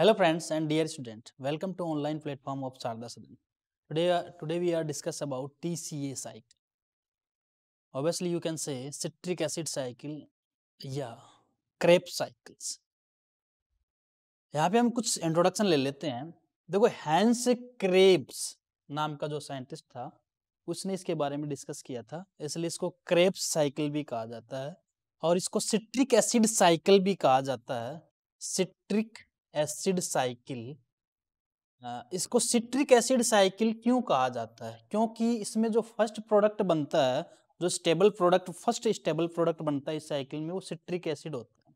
Hello friends and dear student, welcome to online platform of Sharda Sadan. Today, uh, today we are discuss about TCA cycle. Obviously you can say citric acid cycle या Krebs cycles. यहाँ पे हम कुछ introduction ले लेते हैं देखो hence Krebs नाम का जो साइंटिस्ट था उसने इसके बारे में डिस्कस किया था इसलिए इसको क्रेब्स साइकिल भी कहा जाता है और इसको सिट्रिक एसिड साइकिल भी कहा जाता है सिट्रिक एसिड साइकिल इसको सिट्रिक एसिड साइकिल क्यों कहा जाता है क्योंकि इसमें जो फर्स्ट प्रोडक्ट बनता है जो stable product first stable product बनता है इस साइकिल में वो सिट्रिक एसिड होता है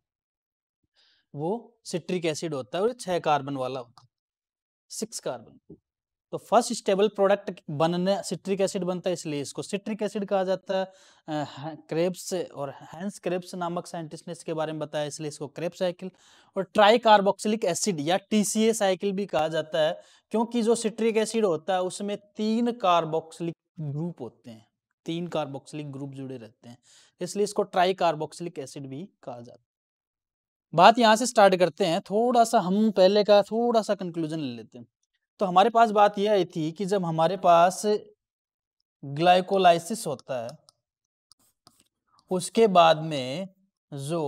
वो सिट्रिक एसिड होता है और छह कार्बन वाला होता है सिक्स कार्बन तो फर्स्ट स्टेबल प्रोडक्ट बनने सिट्रिक एसिड बनता है इसलिए इसको सिट्रिक एसिड कहा जाता है क्रेप्स और हैंस क्रेप्स नामक साइंटिस्ट ने इसके बारे में बताया इसलिए इसको क्रेप साइकिल और ट्राई कार्बोक्सिलिक एसिड या टीसीए साइकिल भी कहा जाता है क्योंकि जो सिट्रिक एसिड होता है उसमें तीन कार्बोक्सिलिक ग्रुप होते हैं तीन कार्बोक्सिलिक ग्रुप जुड़े रहते हैं इसलिए इसको ट्राई कार्बोक्सिलिक एसिड भी कहा जाता है बात यहाँ से स्टार्ट करते हैं थोड़ा सा हम पहले का थोड़ा सा कंक्लूजन ले लेते हैं तो हमारे पास बात यह आई थी कि जब हमारे पास ग्लाइकोलाइसिस होता है उसके बाद में जो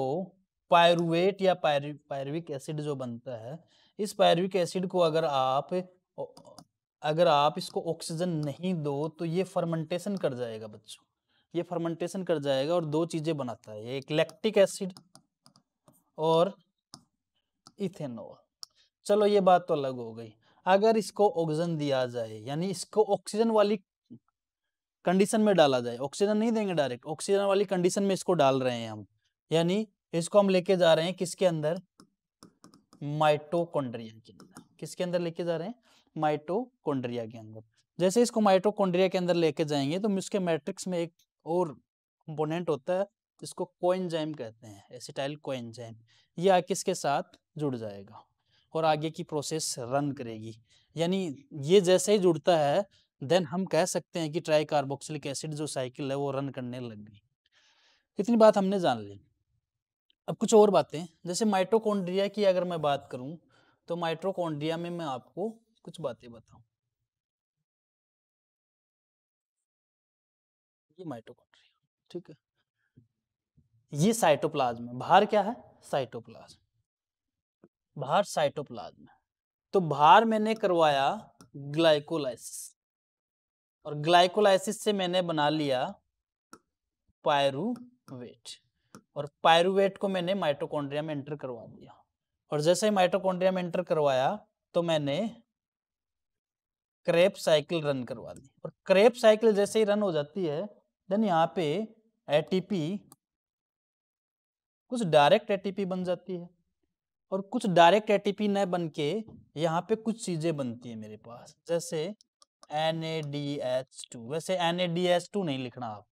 पायरुवेट या पायरविक एसिड जो बनता है इस पायरविक एसिड को अगर आप अगर आप इसको ऑक्सीजन नहीं दो तो ये फर्मेंटेशन कर जाएगा बच्चों ये फर्मेंटेशन कर जाएगा और दो चीज़ें बनाता है एक लैक्टिक एसिड और इथेनॉल चलो ये बात तो अलग हो गई अगर इसको ऑक्सीजन दिया जाए यानी इसको ऑक्सीजन वाली कंडीशन में डाला जाए ऑक्सीजन नहीं देंगे डायरेक्ट ऑक्सीजन वाली कंडीशन में इसको डाल रहे हैं हम यानी इसको हम लेके जा रहे हैं किसके अंदर माइटोकॉन्ड्रिया के अंदर किसके अंदर लेके जा रहे हैं माइटोकॉन्ड्रिया के अंदर जैसे इसको माइटोकोन्ड्रिया के अंदर लेके जाएंगे तो उसके मैट्रिक्स में एक और कंपोनेंट होता है इसको कोएंजाइम कहते हैं एसिटाइल कोएंजाइम ये आके इसके साथ जुड़ जाएगा और आगे की प्रोसेस रन करेगी यानी ये जैसे ही जुड़ता है देन हम कह सकते हैं कि ट्राई कार्बोक्सिलिक एसिड जो साइकिल है वो रन करने लग गई इतनी बात हमने जान ली अब कुछ और बातें जैसे माइट्रोकॉन्ड्रिया की अगर मैं बात करूं तो माइट्रोकॉन्ड्रिया में मैं आपको कुछ बातें बताऊं ये माइटोकॉन्ड्रिया ठीक है ये साइटोप्लाज्म है बाहर क्या है साइटोप्लाज्म भार साइटोप्लाज्म तो भार मैंने करवाया ग्लाइकोलाइसिस और ग्लाइकोलाइसिस से मैंने बना लिया पायरुवेट और पायरुवेट को मैंने माइटोकॉन्ड्रिया में एंटर करवा दिया और जैसे ही माइटोकॉन्ड्रिया में एंटर करवाया तो मैंने क्रेप साइकिल रन करवा दी और क्रेप साइकिल जैसे ही रन हो जाती है देन यहाँ पे एटीपी कुछ डायरेक्ट एटीपी बन जाती है और कुछ डायरेक्ट एटीपी न बन के यहाँ पे कुछ चीजें बनती है मेरे पास जैसे N A D H two वैसे N A D H two नहीं लिखना आप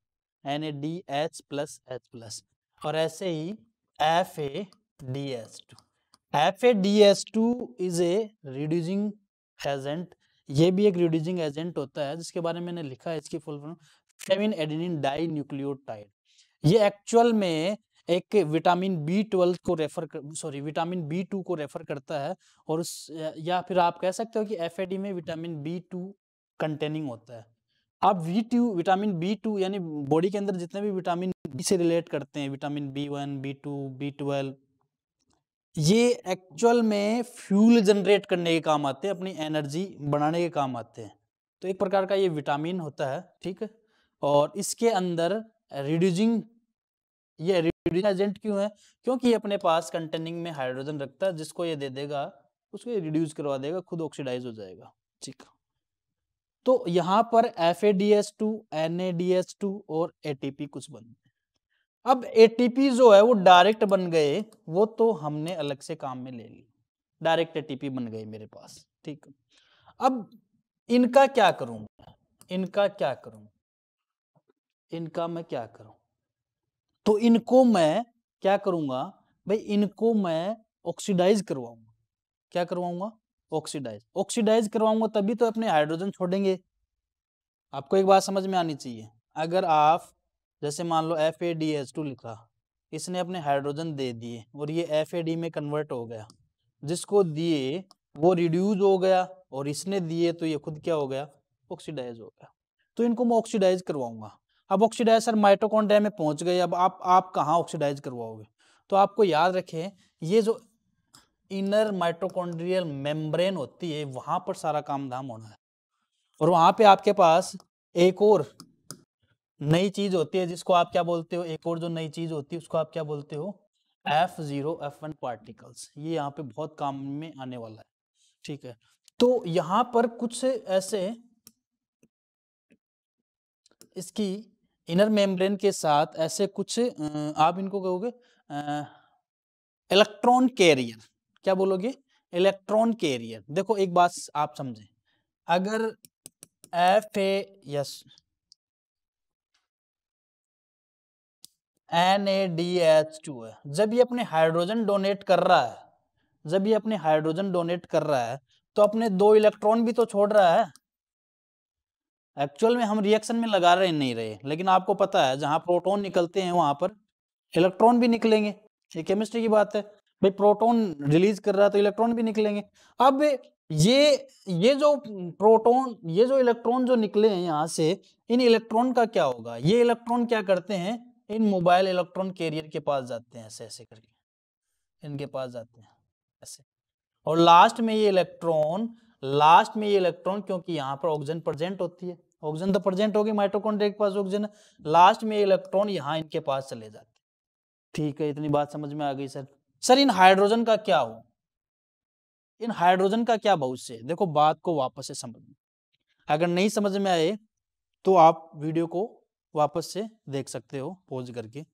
N A D H plus H plus और ऐसे ही F A D H two F A D H two is a reducing agent ये भी एक रिड्यूजिंग एजेंट होता है जिसके बारे में मैंने लिखा है इसकी full form flavin adenine dinucleotide ये एक्चुअल में एक विटामिन बी ट्वेल्व को refer sorry vitamin B two को रेफर करता है और उस या फिर आप कह सकते हो कि एफ में विटामिन बी टू कंटेनिंग होता है आप V two vitamin B two यानी बॉडी के अंदर जितने भी विटामिन बी से रिलेट करते हैं vitamin B one B two B twelve ये एक्चुअल में फ्यूल जनरेट करने के काम आते हैं अपनी एनर्जी बनाने के काम आते हैं तो एक प्रकार का ये विटामिन होता है ठीक है और इसके अंदर रिड्यूजिंग ये रिड्यूसिंग एजेंट क्यों है क्योंकि ये अपने पास कंटेनिंग में हाइड्रोजन रखता है जिसको ये दे देगा उसको ये रिड्यूस करवा देगा खुद ऑक्सीडाइज हो जाएगा ठीक तो यहाँ पर F A D S two N A D S two और ए टी पी कुछ बन अब ए टी पी जो है वो डायरेक्ट बन गए वो तो हमने अलग से काम में ले ली डायरेक्ट ए टी पी बन गए मेरे पास ठीक अब इनका क्या करूँ इनका क्या करूँ इनका मैं क्या करूँ तो इनको मैं क्या करूंगा भाई इनको मैं ऑक्सीडाइज करवाऊंगा क्या करवाऊंगा ऑक्सीडाइज ऑक्सीडाइज करवाऊंगा तभी तो अपने हाइड्रोजन छोड़ेंगे आपको एक बात समझ में आनी चाहिए अगर आप जैसे मान लो F A D H two लिखा इसने अपने हाइड्रोजन दे दिए और ये एफ ए डी में कन्वर्ट हो गया जिसको दिए वो रिड्यूज हो गया और इसने दिए तो ये खुद क्या हो गया ऑक्सीडाइज हो गया तो इनको मैं ऑक्सीडाइज करवाऊंगा अब ऑक्सीडाइजर माइटोकॉन्ड्रिया में पहुंच गए अब आप आप कहाँ ऑक्सीडाइज करवाओगे तो आपको याद रखें ये जो इनर माइटोकॉन्ड्रियल मेम्ब्रेन होती है वहां पर सारा काम धाम होना है और वहां पे आपके पास एक और नई चीज़ होती है जिसको आप क्या बोलते हो एक और जो नई चीज़ होती है उसको आप क्या बोलते हो F zero F one particles ये यहाँ पे बहुत काम में आने वाला है ठीक है तो यहाँ पर कुछ ऐसे इसकी इनर मेम्ब्रेन के साथ ऐसे कुछ आप इनको कहोगे इलेक्ट्रॉन कैरियर क्या बोलोगे इलेक्ट्रॉन कैरियर देखो एक बात आप समझें अगर F A S N A D H two है जब ये अपने हाइड्रोजन डोनेट कर रहा है जब ये अपने हाइड्रोजन डोनेट कर रहा है तो अपने दो इलेक्ट्रॉन भी तो छोड़ रहा है एक्चुअल में हम रिएक्शन में लगा रहे नहीं रहे लेकिन आपको पता है जहाँ प्रोटोन निकलते हैं वहाँ पर इलेक्ट्रॉन भी निकलेंगे ये केमिस्ट्री की बात है भाई प्रोटोन रिलीज कर रहा है तो इलेक्ट्रॉन भी निकलेंगे अब ये ये जो प्रोटोन ये जो इलेक्ट्रॉन जो निकले हैं यहाँ से इन इलेक्ट्रॉन का क्या होगा ये इलेक्ट्रॉन क्या करते हैं इन मोबाइल इलेक्ट्रॉन कैरियर के पास जाते हैं ऐसे ऐसे करके इनके पास जाते हैं ऐसे और लास्ट में ये इलेक्ट्रॉन लास्ट में ये इलेक्ट्रॉन क्योंकि यहाँ पर ऑक्सीजन प्रेजेंट होती है ऑक्सीजन तो प्रेजेंट होगी माइटोकॉन्ड्रिया के पास ऑक्सीजन लास्ट में ये इलेक्ट्रॉन यहाँ इनके पास चले जाते ठीक है इतनी बात समझ में आ गई सर सर इन हाइड्रोजन का क्या हो इन हाइड्रोजन का क्या भविष्य है देखो बात को वापस से समझ अगर नहीं समझ में आए तो आप वीडियो को वापस से देख सकते हो पॉज करके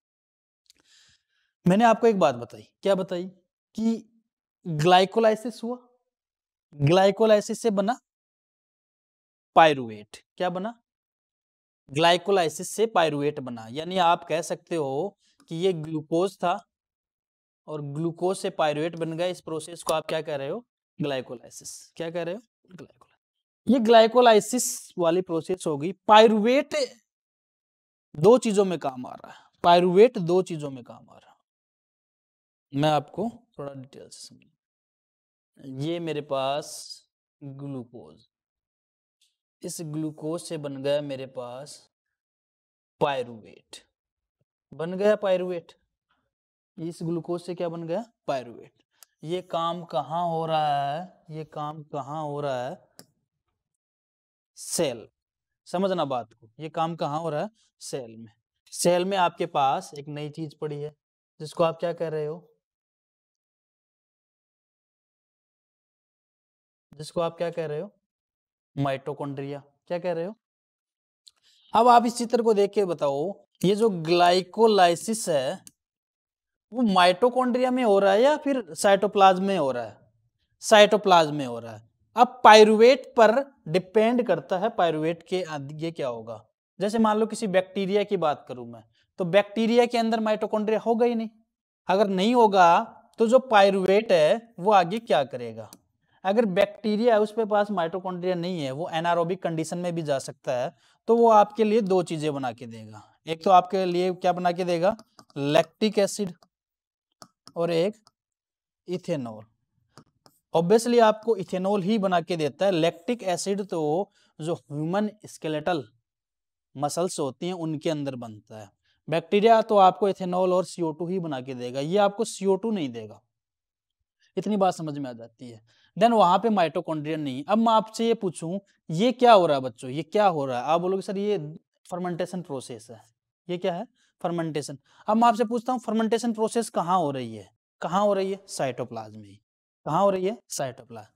मैंने आपको एक बात बताई क्या बताई कि ग्लाइकोलाइसिस हुआ ग्लाइकोलाइसिस से बना पायरुएट क्या बना ग्लाइकोलाइसिस से पायरुएट बना यानी आप कह सकते हो कि ये ग्लूकोज था और ग्लूकोज से पायरुएट बन गया इस प्रोसेस को आप क्या कह रहे हो ग्लाइकोलाइसिस क्या कह रहे हो ग्लाइकोलाइसिस ये ग्लाइकोलाइसिस वाली प्रोसेस होगी पायरुवेट दो चीजों में काम आ रहा है पायरुवेट दो चीजों में काम आ रहा है मैं आपको थोड़ा डिटेल से समझा ये मेरे पास ग्लूकोज इस ग्लूकोज से बन गया मेरे पास पायरुवेट बन गया पायरुवेट इस ग्लूकोज से क्या बन गया पायरुवेट ये काम कहाँ हो रहा है ये काम कहाँ हो रहा है सेल समझना बात को ये काम कहाँ हो रहा है सेल में सेल में आपके पास एक नई चीज पड़ी है जिसको आप क्या कह रहे हो जिसको आप क्या कह रहे हो माइटोकॉन्ड्रिया क्या कह रहे हो अब आप इस चित्र को देख के बताओ ये जो ग्लाइकोलाइसिस है वो माइटोकॉन्ड्रिया में हो रहा है या फिर साइटोप्लाज्म में हो रहा है साइटोप्लाज्म में हो रहा है अब पायरुवेट पर डिपेंड करता है पायरुवेट के ये क्या होगा जैसे मान लो किसी बैक्टीरिया की बात करूं मैं तो बैक्टीरिया के अंदर माइटोकॉन्ड्रिया होगा ही नहीं अगर नहीं होगा तो जो पायरुवेट है वो आगे क्या करेगा अगर बैक्टीरिया है उसके पास माइट्रोकॉन्ड्रिया नहीं है वो एनारोबिक कंडीशन में भी जा सकता है तो वो आपके लिए दो चीजें बना के देगा एक तो आपके लिए क्या बना के देगा लैक्टिक एसिड और एक इथेनॉल ऑब्वियसली आपको इथेनॉल ही बना के देता है लैक्टिक एसिड तो जो ह्यूमन स्केलेटल मसल्स होती हैं उनके अंदर बनता है बैक्टीरिया तो आपको इथेनॉल और सीओ ही बना के देगा ये आपको सीओ नहीं देगा इतनी बात समझ में आ जाती है देन वहाँ पे माइटोकॉन्ड्रिया नहीं अब मैं आपसे ये पूछूं ये क्या हो रहा है बच्चों ये क्या हो रहा है आप बोलोगे सर ये फर्मेंटेशन प्रोसेस है ये क्या है फर्मेंटेशन अब मैं आपसे पूछता हूँ फर्मेंटेशन प्रोसेस कहाँ हो रही है कहाँ हो रही है साइटोप्लाज में कहाँ हो रही है साइटोप्लाज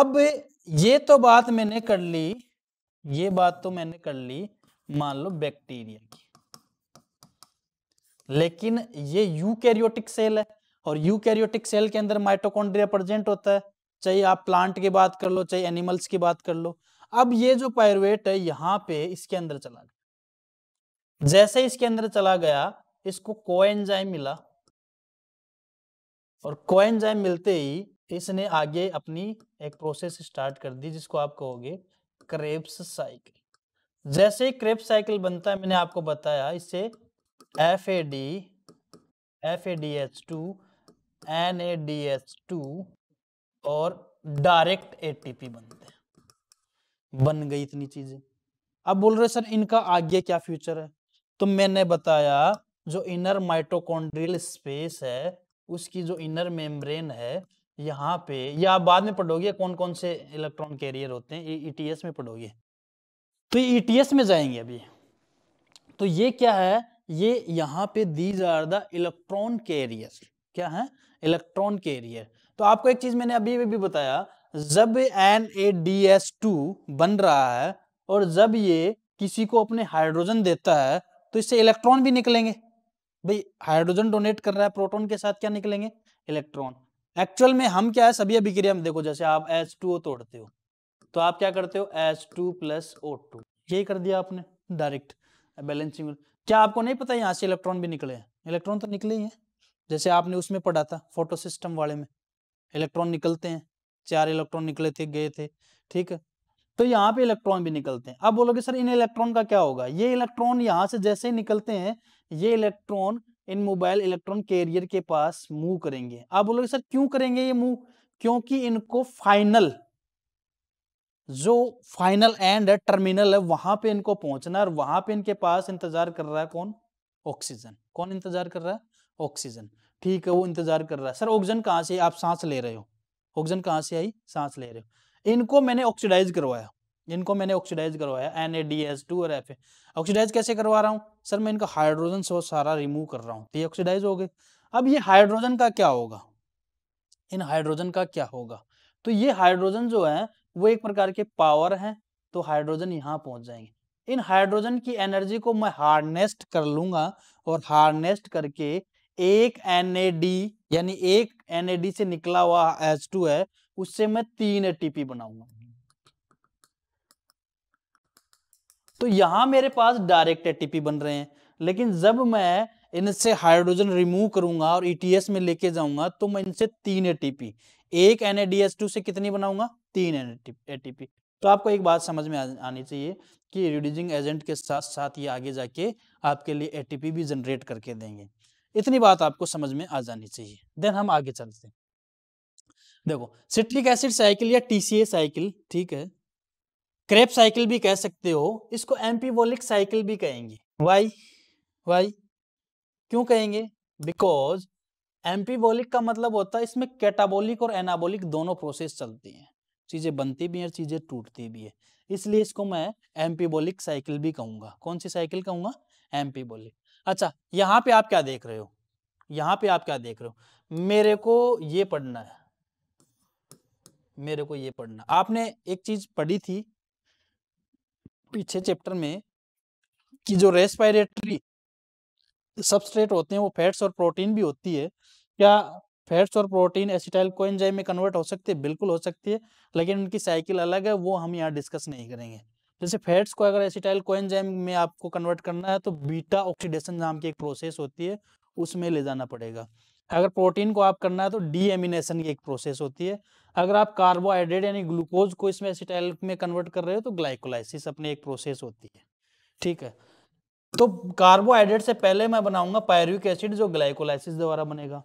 अब ये तो बात मैंने कर ली ये बात तो मैंने कर ली मान लो बैक्टीरिया की लेकिन ये यूकैरियोटिक सेल है और यूकैरियोटिक सेल के अंदर माइटोकॉन्ड्रिया प्रेजेंट होता है चाहे आप प्लांट की बात कर लो चाहे एनिमल्स की बात कर लो अब ये जो पायरुवेट है यहाँ पे इसके अंदर चला गया जैसे इसके अंदर चला गया इसको कोएंजाइम मिला और कोएंजाइम मिलते ही इसने आगे अपनी एक प्रोसेस स्टार्ट कर दी जिसको आप कहोगे क्रेब्स साइकिल जैसे ही क्रेब्स साइकिल बनता है मैंने आपको बताया इससे F A D F A D H two N A D S two और डायरेक्ट एटीपी बनते हैं बन गई इतनी चीजें अब बोल रहे सर इनका आगे क्या फ्यूचर है तो मैंने बताया जो इनर माइटोकॉन्ड्रियल स्पेस है उसकी जो इनर मेम्ब्रेन है यहाँ पे या आप बाद में पढ़ोगे कौन कौन से इलेक्ट्रॉन कैरियर होते हैं ईटीएस e, e में पढ़ोगे तो ये ईटीएस e में जाएंगे अभी तो ये क्या है ये यहाँ पे these are the electron carrier क्या है इलेक्ट्रॉन कैरियर तो आपको एक चीज मैंने अभी भी बताया जब N A D S two बन रहा है और जब ये किसी को अपने हाइड्रोजन देता है तो इससे इलेक्ट्रॉन भी निकलेंगे भाई हाइड्रोजन डोनेट कर रहा है प्रोटॉन के साथ क्या निकलेंगे इलेक्ट्रॉन एक्चुअल में हम क्या है सभी अभिक्रिया में देखो जैसे आप एस टू ओ तोड़ते हो तो आप क्या करते हो S two plus O two यही कर दिया आपने डायरेक्ट बैलेंसिंग क्या आपको नहीं पता यहाँ से इलेक्ट्रॉन भी निकले हैं इलेक्ट्रॉन तो निकले ही हैं जैसे आपने उसमें पढ़ा था फोटो सिस्टम वाले में इलेक्ट्रॉन निकलते हैं चार इलेक्ट्रॉन निकले थे गए थे ठीक है तो यहाँ पे इलेक्ट्रॉन भी निकलते हैं अब बोलोगे सर इन इलेक्ट्रॉन का क्या होगा ये इलेक्ट्रॉन यहाँ से जैसे निकलते हैं ये इलेक्ट्रॉन इन मोबाइल इलेक्ट्रॉन कैरियर के पास मूव करेंगे आप बोलोगे सर क्यों करेंगे ये मूव क्योंकि इनको फाइनल जो फाइनल एंड है टर्मिनल है वहां पे इनको पहुंचना और वहां पे इनके पास इंतजार कर रहा है कौन ऑक्सीजन कौन इंतजार कर रहा है ऑक्सीजन ठीक है वो इंतजार कर रहा है सर ऑक्सीजन कहाँ से आप सांस ले रहे हो ऑक्सीजन कहाँ से आई सांस ले रहे हो इनको मैंने ऑक्सीडाइज करवाया इनको मैंने ऑक्सीडाइज करवाया N A D S two और एफ ए ऑक्सीडाइज कैसे करवा रहा हूँ सर मैं इनका हाइड्रोजन से सारा रिमूव कर रहा हूँ तो ये ऑक्सीडाइज हो गए अब ये हाइड्रोजन का क्या होगा इन हाइड्रोजन का क्या होगा तो ये हाइड्रोजन जो है वो एक प्रकार के पावर हैं तो हाइड्रोजन यहाँ पहुंच जाएंगे इन हाइड्रोजन की एनर्जी को मैं हार्नेस्ट कर लूंगा और हार्नेस्ट करके एक एन यानी एक एन से निकला हुआ एच टू है उससे मैं तीन एटीपी बनाऊंगा तो यहां मेरे पास डायरेक्ट एटीपी बन रहे हैं लेकिन जब मैं इनसे हाइड्रोजन रिमूव करूंगा और ईटीएस e में लेके जाऊंगा तो मैं इनसे तीन एटीपी एक एन से कितनी बनाऊंगा तीन एन एटीपी तो आपको एक बात समझ में आनी चाहिए कि रिड्यूजिंग एजेंट के साथ साथ ये आगे जाके आपके लिए एटीपी भी जनरेट करके देंगे इतनी बात आपको समझ में आ जानी चाहिए देन हम आगे चलते हैं देखो सिट्रिक एसिड साइकिल या टीसीए साइकिल ठीक है क्रेप साइकिल भी कह सकते हो इसको एम्पीवोलिक साइकिल भी कहेंगे वाई वाई क्यों कहेंगे बिकॉज एम्पीबोलिक का मतलब होता है इसमें कैटाबोलिक और एनाबोलिक दोनों प्रोसेस चलती हैं चीजें बनती भी हैं चीजें टूटती भी है इसलिए इसको मैं एम्पीबोलिक साइकिल भी कहूंगा कौन सी साइकिल कहूंगा एम्पीबोलिक अच्छा यहाँ पे आप क्या देख रहे हो यहाँ पे आप क्या देख रहे हो मेरे को ये पढ़ना है मेरे को ये पढ़ना आपने एक चीज पढ़ी थी पीछे चैप्टर में कि जो रेस्पायरेटरी सबस्ट्रेट होते हैं वो फैट्स और प्रोटीन भी होती है क्या फैट्स और प्रोटीन एसिटाइल कोएंजाइम में कन्वर्ट हो सकते हैं बिल्कुल हो सकती है लेकिन उनकी साइकिल अलग है वो हम यहाँ डिस्कस नहीं करेंगे जैसे फैट्स को अगर एसिटाइल कोएंजाइम में आपको कन्वर्ट करना है तो बीटा ऑक्सीडेशन नाम की एक प्रोसेस होती है उसमें ले जाना पड़ेगा अगर प्रोटीन को आप करना है तो डीएमिनेशन की एक प्रोसेस होती है अगर आप कार्बोहाइड्रेट यानी ग्लूकोज को इसमें एसिटाइल में कन्वर्ट कर रहे हो तो ग्लाइकोलाइसिस अपनी एक प्रोसेस होती है ठीक है तो कार्बोहाइड्रेट से पहले मैं बनाऊंगा पायरिक एसिड जो ग्लाइकोलाइसिस द्वारा बनेगा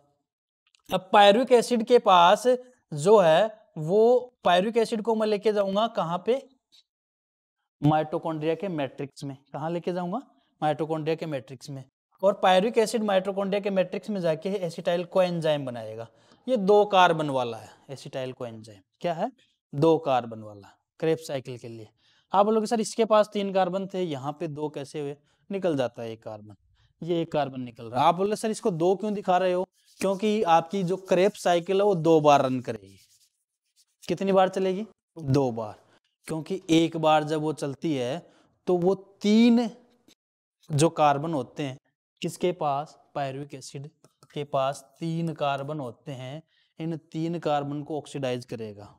अब पायरिक एसिड के पास जो है वो पायरिक एसिड को मैं लेके जाऊंगा कहाँ पे माइटोकॉन्ड्रिया के मैट्रिक्स में कहाँ लेके जाऊंगा माइटोकॉन्ड्रिया के मैट्रिक्स में और पायरिक एसिड माइटोकॉन्ड्रिया के मैट्रिक्स में जाके एसिटाइल को एंजाइम बनाएगा ये दो कार्बन वाला है एसिटाइल को एंजाइम क्या है दो कार्बन वाला क्रेप साइकिल के लिए आप बोलोगे सर इसके पास तीन कार्बन थे यहाँ पे दो कैसे हुए निकल जाता है एक कार्बन ये एक कार्बन निकल रहा है आप बोले सर इसको दो क्यों दिखा रहे हो क्योंकि आपकी जो क्रेप साइकिल है वो दो बार रन करेगी कितनी बार चलेगी दो बार क्योंकि एक बार जब वो चलती है तो वो तीन जो कार्बन होते हैं किसके पास पायरविक एसिड के पास तीन कार्बन होते हैं इन तीन कार्बन को ऑक्सीडाइज करेगा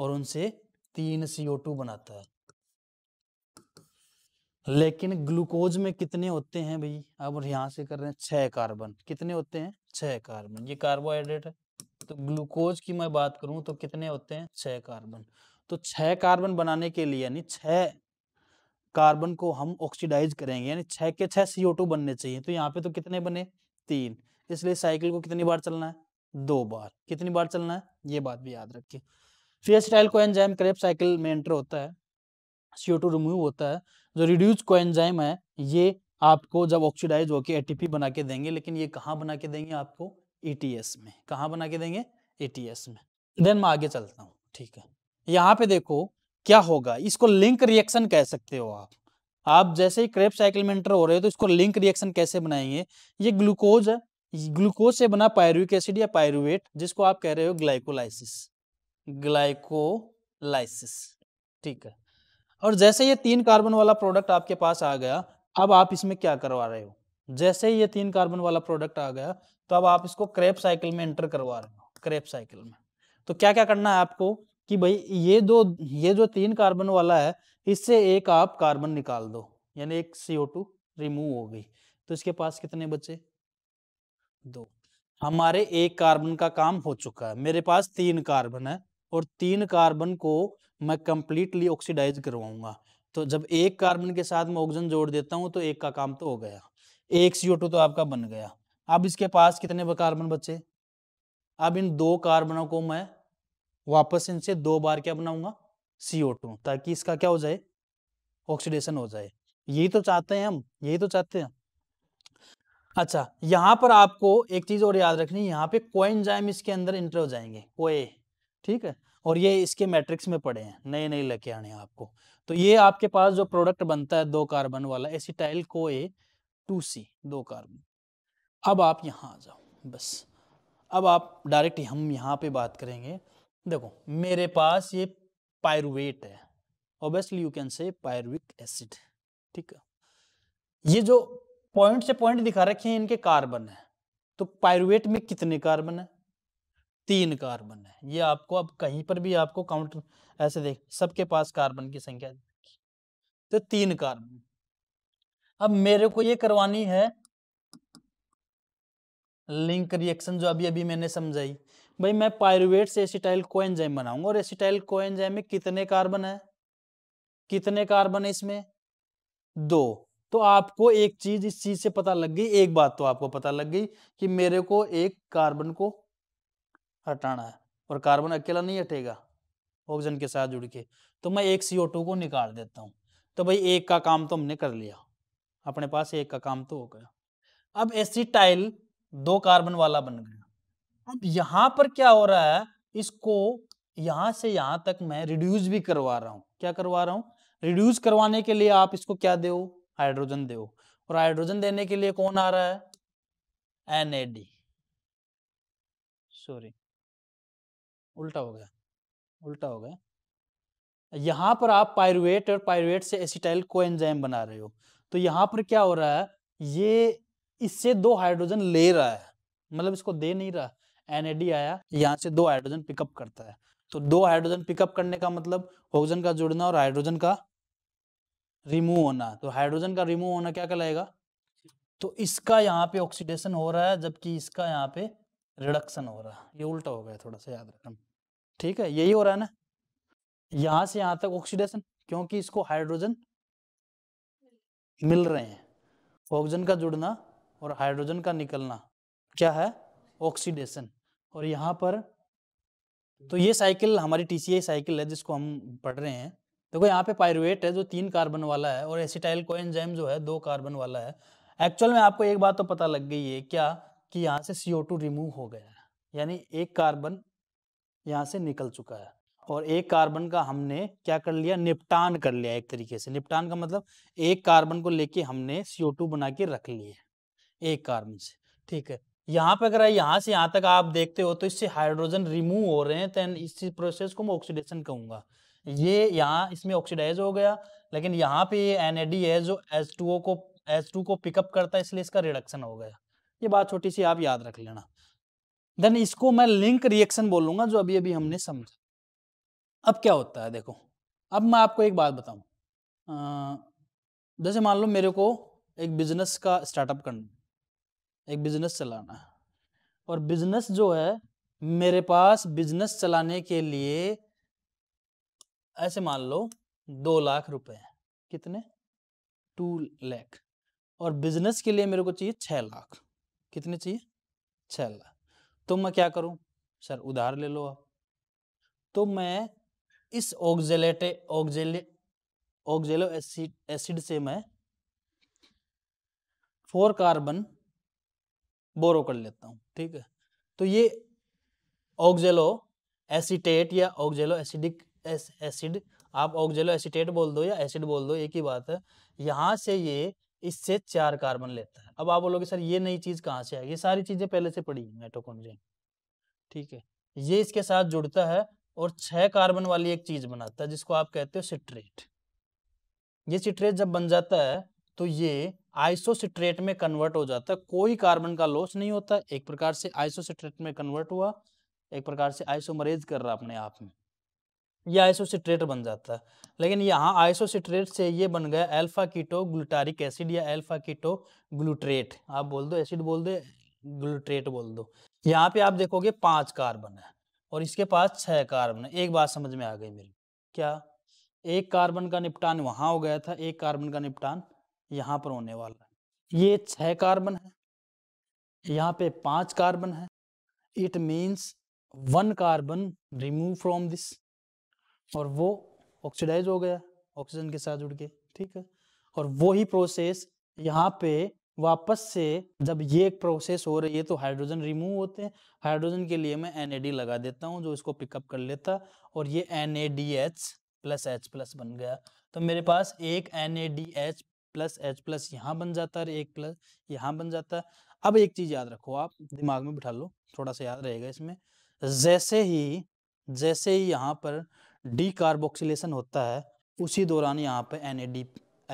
और उनसे तीन CO2 बनाता है लेकिन ग्लूकोज में कितने होते हैं भाई अब यहां से कर रहे हैं छह कार्बन कितने होते हैं छह कार्बन ये कार्बोहाइड्रेट है तो ग्लूकोज की मैं बात करूं तो कितने होते हैं छह कार्बन तो छह कार्बन बनाने के लिए यानी छह कार्बन को हम ऑक्सीडाइज करेंगे यानी छह के छह सीओ टू बनने चाहिए तो यहाँ पे तो कितने बने तीन इसलिए साइकिल को कितनी बार चलना है दो बार कितनी बार चलना है ये बात भी याद रखिए फ्री स्टाइल को एंजाइम करेप साइकिल में एंटर होता है सीओ टू रिमूव होता है जो रिड्यूज को एंजाइम है ये आपको जब ऑक्सीडाइज होकर एटीपी बना के देंगे लेकिन ये कहाँ बना के देंगे आपको एस e में कहाँ बना के देंगे ईटीएस e में देन मैं आगे चलता हूँ ठीक है यहाँ पे देखो क्या होगा इसको लिंक रिएक्शन कह सकते हो आप आप जैसे ही क्रेप साइकिल में एंटर हो रहे हो तो इसको लिंक रिएक्शन कैसे बनाएंगे ये ग्लूकोज है ग्लूकोज से बना पायरुक एसिड या पायरुवेट जिसको आप कह रहे हो ग्लाइकोलाइसिस ग्लाइकोलाइसिस ठीक है और जैसे ये तीन कार्बन वाला प्रोडक्ट आपके पास आ गया अब आप इसमें क्या करवा रहे हो जैसे ये तीन कार्बन वाला प्रोडक्ट आ गया तो अब आप इसको क्रेप साइकिल में एंटर करवा रहे हो क्रेप साइकिल में तो क्या क्या करना है आपको कि भाई ये दो ये जो तीन कार्बन वाला है इससे एक आप कार्बन निकाल दो यानी एक सीओ टू रिमूव हो गई तो इसके पास कितने बचे दो हमारे एक कार्बन का काम हो चुका है मेरे पास तीन कार्बन है और तीन कार्बन को मैं कंप्लीटली ऑक्सीडाइज करवाऊंगा तो जब एक कार्बन के साथ मैं ऑक्सीजन जोड़ देता हूं तो एक का काम तो हो गया एक सीओ टू तो आपका बन गया अब इसके पास कितने कार्बन बचे अब इन दो कार्बनों को मैं वापस इनसे दो बार क्या बनाऊंगा सीओ टू ताकि इसका क्या हो जाए ऑक्सीडेशन हो जाए यही तो चाहते हैं हम यही तो चाहते हैं अच्छा यहां पर आपको एक चीज और याद रखनी है यहाँ पे कोएंजाइम इसके अंदर इंटर हो जाएंगे कोए ठीक है और ये इसके मैट्रिक्स में पड़े हैं नए नए लेके आने आपको तो ये आपके पास जो प्रोडक्ट बनता है दो कार्बन वाला एसिटाइल ए टू सी दो कार्बन अब आप यहाँ आ जाओ बस अब आप डायरेक्ट हम यहाँ पे बात करेंगे देखो मेरे पास ये पायरुवेट है obviously you can say pyruvic acid ठीक है ये जो पॉइंट से पॉइंट दिखा रखे हैं इनके कार्बन है तो पायरुवेट में कितने कार्बन है तीन कार्बन है ये आपको अब कहीं पर भी आपको काउंटर ऐसे देख सबके पास कार्बन की संख्या तो तीन कार्बन अब मेरे को ये करवानी है लिंक रिएक्शन जो अभी अभी मैंने समझाई भाई मैं पायरुवेट से एसिटाइल एंजाइम बनाऊंगा और एसिटाइल एंजाइम में कितने कार्बन है कितने कार्बन है इसमें दो तो आपको एक चीज इस चीज से पता लग गई एक बात तो आपको पता लग गई कि मेरे को एक कार्बन को हटाना है और कार्बन अकेला नहीं हटेगा ऑक्सीजन के साथ जुड़ के तो मैं एक टू को निकाल देता हूँ तो भाई एक का काम तो हमने कर लिया अपने पास एक का काम तो हो गया अब एसिटाइल दो कार्बन वाला बन गया अब यहां पर क्या हो रहा है इसको यहां से यहां तक मैं रिड्यूस भी करवा रहा हूं क्या करवा रहा हूं रिड्यूस करवाने के लिए आप इसको क्या दो हाइड्रोजन दो और हाइड्रोजन देने के लिए कौन आ रहा है एन सॉरी उल्टा हो गया उल्टा हो गया यहां पर आप पायरुवेट और पायरुवेट से एसिटाइल को एंजाइम बना रहे हो तो यहां पर क्या हो रहा है ये इससे दो हाइड्रोजन ले रहा है मतलब इसको दे नहीं रहा एनएडी आया यहाँ से दो हाइड्रोजन पिकअप करता है तो दो हाइड्रोजन पिकअप करने का मतलब ऑक्सीजन का जुड़ना और हाइड्रोजन का रिमूव होना तो हाइड्रोजन का रिमूव होना क्या कहलाएगा तो इसका यहाँ पे ऑक्सीडेशन हो रहा है जबकि इसका यहाँ पे रिडक्शन हो रहा है ये उल्टा हो गया थोड़ा सा याद रखना ठीक है यही हो रहा है ना यहाँ से यहाँ तक ऑक्सीडेशन क्योंकि इसको हाइड्रोजन मिल रहे हैं ऑक्सीजन का जुड़ना और हाइड्रोजन का निकलना क्या है ऑक्सीडेशन और यहाँ पर तो ये साइकिल हमारी टी साइकिल है जिसको हम पढ़ रहे हैं देखो यहाँ पे पायरुएट है जो तीन कार्बन वाला है और एसिटाइल को एंजाइम जो है दो कार्बन वाला है एक्चुअल में आपको एक बात तो पता लग गई है क्या कि यहाँ से टू रिमूव हो गया है यानी एक कार्बन यहाँ से निकल चुका है और एक कार्बन का हमने क्या कर लिया निपटान कर लिया एक तरीके से निपटान का मतलब एक कार्बन को लेके हमने CO2 बना के रख लिया एक कार्बन से ठीक है यहाँ पे अगर यहाँ से यहाँ तक आप देखते हो तो इससे हाइड्रोजन रिमूव हो रहे हैं दैन इस प्रोसेस को मैं ऑक्सीडेशन कहूँगा ये यहाँ इसमें ऑक्सीडाइज हो गया लेकिन यहाँ पे ये एन है जो एस को एस को पिकअप करता है इसलिए इसका रिडक्शन हो गया ये बात छोटी सी आप याद रख लेना देन इसको मैं लिंक रिएक्शन बोलूंगा जो अभी अभी हमने समझा अब क्या होता है देखो अब मैं आपको एक बात बताऊं जैसे मान लो मेरे को एक बिजनेस का स्टार्टअप करना एक बिजनेस चलाना है और बिजनेस जो है मेरे पास बिजनेस चलाने के लिए ऐसे मान लो दो लाख रुपए कितने टू लाख और बिजनेस के लिए मेरे को चाहिए छः लाख कितने चाहिए छः लाख तो मैं क्या करूं सर उधार ले लो आप तो मैं इस ऑक्जेलेटे ऑक्जेले ऑक्जेलो एसिड एसिड से मैं फोर कार्बन बोरो कर लेता हूँ ठीक है तो ये ऑक्जेलो एसिटेट या ऑक्जेलो एसिडिक एस, एसिड आप ऑक्जेलो एसिटेट बोल दो या एसिड बोल दो एक ही बात है यहाँ से ये इससे चार कार्बन लेता है अब आप बोलोगे सर ये नई चीज कहाँ से आई ये सारी चीजें पहले से पड़ी है मेटोकॉन्ड्रिया ठीक है ये इसके साथ जुड़ता है और छह कार्बन वाली एक चीज बनाता है जिसको आप कहते हो सिट्रेट ये सिट्रेट जब बन जाता है तो ये आइसोसिट्रेट में कन्वर्ट हो जाता है कोई कार्बन का लॉस नहीं होता एक प्रकार से आइसोसिट्रेट में कन्वर्ट हुआ एक प्रकार से आइसोमरेज कर रहा अपने आप में यह आइसोसिट्रेट बन जाता है लेकिन यहाँ आइसोसिट्रेट से ये बन गया एल्फा कीटो ग्लूटारिक एसिड या एल्फा कीटो ग्लूट्रेट आप बोल दो एसिड बोल दो ग्लूट्रेट बोल दो यहाँ पे आप देखोगे पांच कार्बन है और इसके पास छह कार्बन है एक बात समझ में आ गई मेरी क्या एक कार्बन का निपटान वहां हो गया था एक कार्बन का निपटान यहां पर होने वाला है ये छह कार्बन है यहाँ पे पांच कार्बन है it means one carbon remove from this और वो ऑक्सीडाइज हो गया ऑक्सीजन के साथ जुड़ के ठीक है और वो ही प्रोसेस यहाँ पे वापस से जब ये एक प्रोसेस हो रही है तो हाइड्रोजन रिमूव होते हैं हाइड्रोजन के लिए मैं एन लगा देता हूँ जो इसको पिकअप कर लेता और ये एन प्लस एच प्लस बन गया तो मेरे पास एक एन प्लस एच प्लस यहाँ बन जाता है एक प्लस यहाँ बन जाता है अब एक चीज याद रखो आप दिमाग में बिठा लो थोड़ा सा याद रहेगा इसमें जैसे ही जैसे ही यहाँ पर डी कार्बोक्सीन होता है उसी दौरान यहाँ पर N A D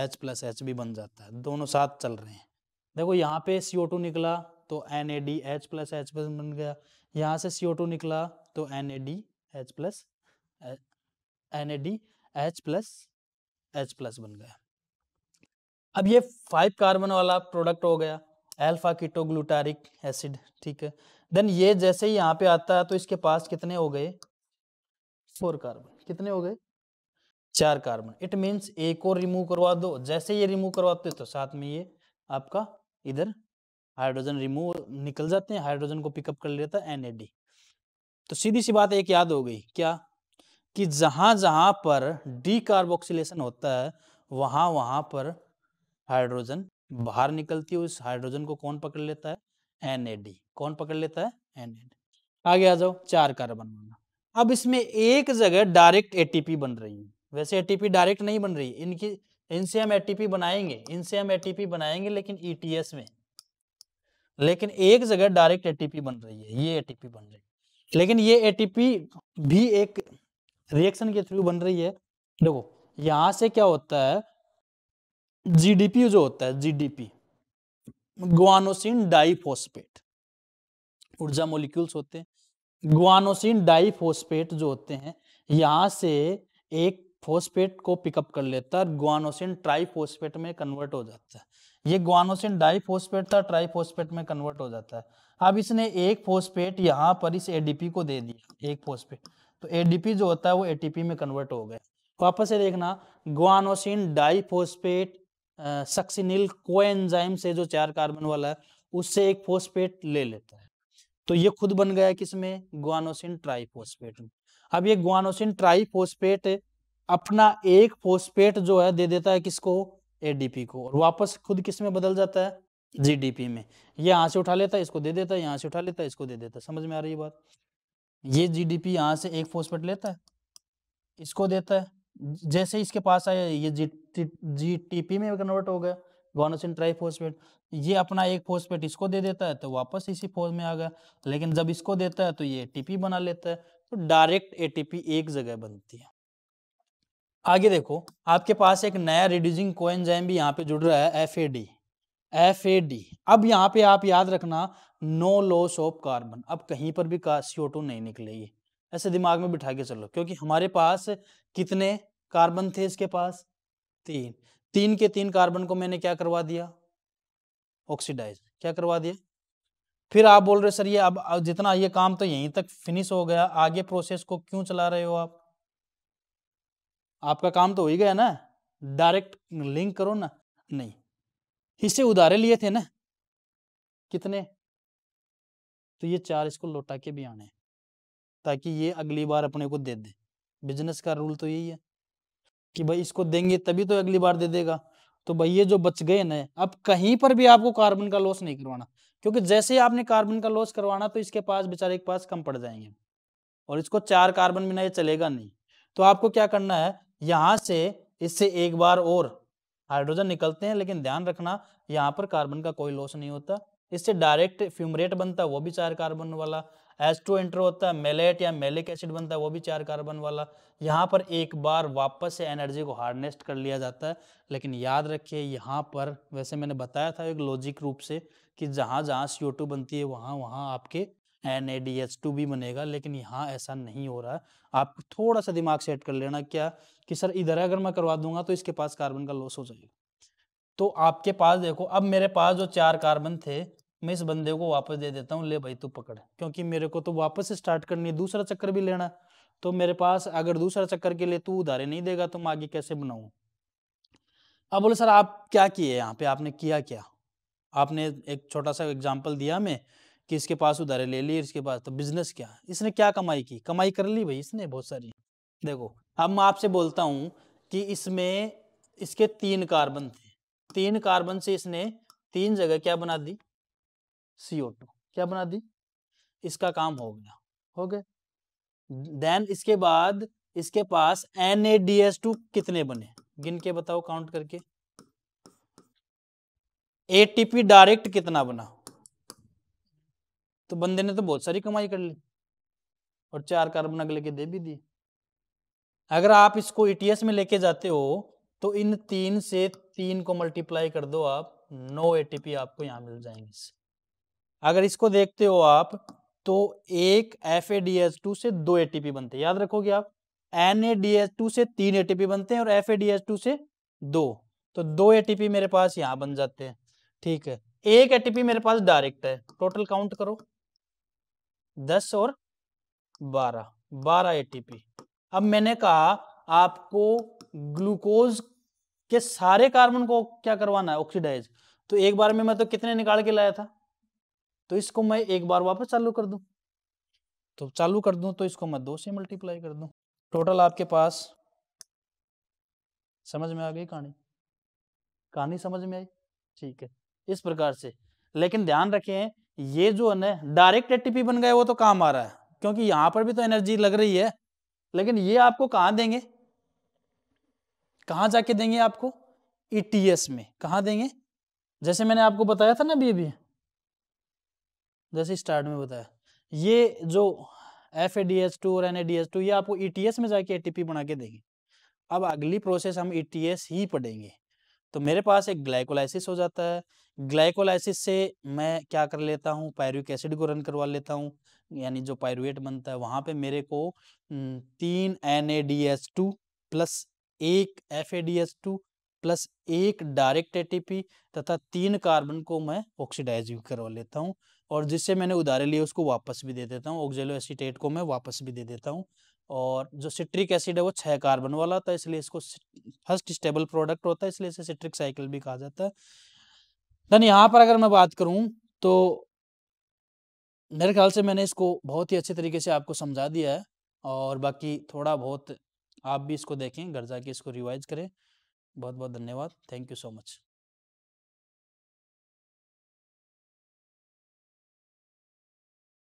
H plus H भी बन जाता है दोनों साथ चल रहे हैं देखो यहाँ पे सी ओ टू निकला तो N A D H plus H plus बन गया यहाँ से सी ओ टू निकला तो N A D H plus N A D H plus H plus बन गया अब ये फाइव कार्बन वाला प्रोडक्ट हो गया एल्फा ग्लूटारिक एसिड ठीक है देन ये जैसे ही यहाँ पे आता है तो इसके पास कितने हो गए फोर कार्बन कितने हो गए चार कार्बन इट मीन्स एक और रिमूव करवा दो जैसे ये रिमूव करवाते तो साथ में ये आपका इधर हाइड्रोजन रिमूव निकल जाते हैं हाइड्रोजन को पिकअप कर लेता है एन तो सीधी सी बात एक याद हो गई क्या कि जहां जहां पर डी होता है वहां वहां पर हाइड्रोजन बाहर निकलती है उस हाइड्रोजन को कौन पकड़ लेता है एन कौन पकड़ लेता है एन आगे आ जाओ चार कार्बन बनना अब इसमें एक जगह डायरेक्ट एटीपी बन रही है वैसे एटीपी डायरेक्ट नहीं बन रही इनकी इनसे हम एटीपी बनाएंगे इनसे हम एटीपी बनाएंगे लेकिन ईटीएस e में लेकिन एक जगह डायरेक्ट एटीपी बन रही है ये एटीपी बन रही है लेकिन ये एटीपी भी एक रिएक्शन के थ्रू बन रही है देखो यहां से क्या होता है जीडीपी जो होता है जीडीपी ग्वानोसिन डाइफोस्पेट ऊर्जा मोलिक्यूल्स होते हैं ग्वानोसिन डाइफोस्पेट जो होते हैं यहां से एक फोस्पेट को पिकअप कर लेता है ग्वानोसिन ट्राइफोस्पेट में कन्वर्ट हो जाता है ये ग्वानोसिन डाइफोस्पेट था ट्राइफोस्पेट में कन्वर्ट हो जाता है अब इसने एक फोस्पेट यहाँ पर इस एडीपी को दे दिया एक फोस्पेट तो एडीपी जो होता है वो एटीपी में कन्वर्ट हो गया वापस से देखना ग्वानोसिन डाइफोस्पेट सक्सिनिल कोएंजाइम से जो चार कार्बन वाला है उससे एक फोस्फेट ले लेता है तो ये खुद बन गया किसमें ग्वानोसिन ट्राइफोस्फेट अब ये ग्वानोसिन ट्राइफोस्फेट अपना एक फोस्पेट जो है दे देता है किसको एडीपी को और वापस खुद किस में बदल जाता है जीडीपी में ये यहाँ से उठा लेता है इसको दे देता है यहाँ से उठा लेता है इसको दे देता है समझ में आ रही है बात ये जीडीपी यहाँ से एक फोस्पेट लेता है इसको देता है जैसे इसके पास आया ये जी टी पी में कन्वर्ट हो गया गोनोसिन फोस्फेट ये अपना एक फोस्फेट इसको दे देता है तो वापस इसी फोज में आ गया लेकिन जब इसको देता है तो ये एटीपी बना लेता है तो डायरेक्ट एटीपी एक जगह बनती है आगे देखो आपके पास एक नया रिड्यूसिंग कोएंजाइम भी यहाँ पे जुड़ रहा है F A D F A D अब यहाँ पे आप याद रखना नो लॉस ऑफ कार्बन अब कहीं पर भी का सीओ नहीं निकलेगी ऐसे दिमाग में बिठा के चलो क्योंकि हमारे पास कितने कार्बन थे इसके पास तीन तीन के तीन कार्बन को मैंने क्या करवा दिया ऑक्सीडाइज क्या करवा दिया फिर आप बोल रहे सर ये अब जितना ये काम तो यहीं तक फिनिश हो गया आगे प्रोसेस को क्यों चला रहे हो आप आपका काम तो हो ही गया ना डायरेक्ट लिंक करो ना नहीं हिस्से उधारे लिए थे ना कितने तो ये चार इसको लौटा के भी आने ताकि ये अगली बार अपने को दे दे बिजनेस का रूल तो यही है कि भाई इसको देंगे तभी तो अगली बार दे देगा तो भाई ये जो बच गए ना अब कहीं पर भी आपको कार्बन का लॉस नहीं करवाना क्योंकि जैसे आपने कार्बन का लॉस करवाना तो इसके पास बेचारे के पास कम पड़ जाएंगे और इसको चार कार्बन बिना ये चलेगा नहीं तो आपको क्या करना है यहाँ से इससे एक बार और हाइड्रोजन निकलते हैं लेकिन ध्यान रखना यहाँ पर कार्बन का कोई लॉस नहीं होता इससे डायरेक्ट फ्यूमरेट बनता वो भी चार कार्बन वाला एस टू एंटर होता है मेलेट या मेलिक एसिड बनता है वो भी चार कार्बन वाला यहाँ पर एक बार वापस से एनर्जी को हार्नेस्ट कर लिया जाता है लेकिन याद रखिए यहाँ पर वैसे मैंने बताया था एक लॉजिक रूप से कि जहाँ जहाँ सी बनती है वहाँ वहाँ आपके N A D H two भी बनेगा लेकिन यहाँ ऐसा नहीं हो रहा है आप थोड़ा सा दिमाग सेट कर लेना क्या कि सर इधर अगर मैं करवा दूंगा तो इसके पास कार्बन का लॉस हो जाएगा तो आपके पास देखो अब मेरे पास जो चार कार्बन थे मैं इस बंदे को वापस दे देता हूँ ले भाई तू पकड़ क्योंकि मेरे को तो वापस स्टार्ट करनी है दूसरा चक्कर भी लेना तो मेरे पास अगर दूसरा चक्कर के लिए तू उधारे नहीं देगा तो मैं आगे कैसे बनाऊ अब बोले सर आप क्या किए यहाँ पे आपने किया क्या आपने एक छोटा सा एग्जाम्पल दिया मैं कि इसके पास उधारे ले लिए इसके पास तो बिजनेस क्या इसने क्या कमाई की कमाई कर ली भाई इसने बहुत सारी देखो अब मैं आपसे बोलता हूँ कि इसमें इसके तीन कार्बन थे तीन कार्बन से इसने तीन जगह क्या बना दी सीओ टू क्या बना दी इसका काम हो गया हो गए देन इसके बाद इसके पास N A D S two कितने बने गिन के बताओ काउंट करके एटीपी डायरेक्ट कितना बना तो बंदे ने तो बहुत सारी कमाई कर ली और चार कार्बन अगले के दे भी दिए अगर आप इसको ईटीएस e में लेके जाते हो तो इन तीन से तीन को मल्टीप्लाई कर दो आप नौ एटीपी आपको यहां मिल जाएंगे अगर इसको देखते हो आप तो एक एफ से दो एटीपी बनते याद रखोगे आप एन से तीन एटीपी बनते हैं और एफ से दो तो दो एटीपी मेरे पास यहाँ बन जाते हैं ठीक है एक एटीपी मेरे पास डायरेक्ट है टोटल काउंट करो दस और बारह बारह पी अब मैंने कहा आपको ग्लूकोज के सारे कार्बन को क्या करवाना है ऑक्सीडाइज तो एक बार में मैं तो कितने निकाल के लाया था तो इसको मैं एक बार वापस चालू कर दूं तो चालू कर दूं तो इसको मैं दो से मल्टीप्लाई कर दूं टोटल आपके पास समझ में आ गई कहानी कहानी समझ में आई ठीक है इस प्रकार से लेकिन ध्यान रखें ये जो है डायरेक्ट एटीपी बन गए वो तो काम आ रहा है क्योंकि यहां पर भी तो एनर्जी लग रही है लेकिन ये आपको कहां देंगे कहां जाके देंगे आपको ईटीएस e में कहा देंगे जैसे मैंने आपको बताया था ना अभी अभी जैसे स्टार्ट में बताया ये जो एफ और एन ये आपको ई e में जाके ए टी बना के देंगे अब अगली प्रोसेस हम ई e ही पढ़ेंगे तो मेरे पास एक ग्लाइकोलाइसिस हो जाता है ग्लाइकोलाइसिस से मैं क्या कर लेता हूँ पायरुक एसिड को रन करवा लेता हूँ यानी जो पायरुएट बनता है वहाँ पे मेरे को तीन N A D S two plus एक F A D S two plus एक डायरेक्ट एटीपी तथा तीन कार्बन को मैं ऑक्सीडाइज करवा लेता हूँ और जिससे मैंने उधारे लिए उसको वापस भी दे देता हूँ ऑक्जेलो एसीटेट को मैं वापस भी दे देता हूँ और जो सिट्रिक एसिड है वो छः कार्बन वाला था इसलिए इसको फर्स्ट स्टेबल प्रोडक्ट होता है इसलिए इसे सिट्रिक साइकिल भी कहा जाता है देन यहाँ पर अगर मैं बात करूँ तो मेरे ख्याल से मैंने इसको बहुत ही अच्छे तरीके से आपको समझा दिया है और बाकी थोड़ा बहुत आप भी इसको देखें गर्जा जाके इसको रिवाइज करें बहुत बहुत धन्यवाद थैंक यू सो मच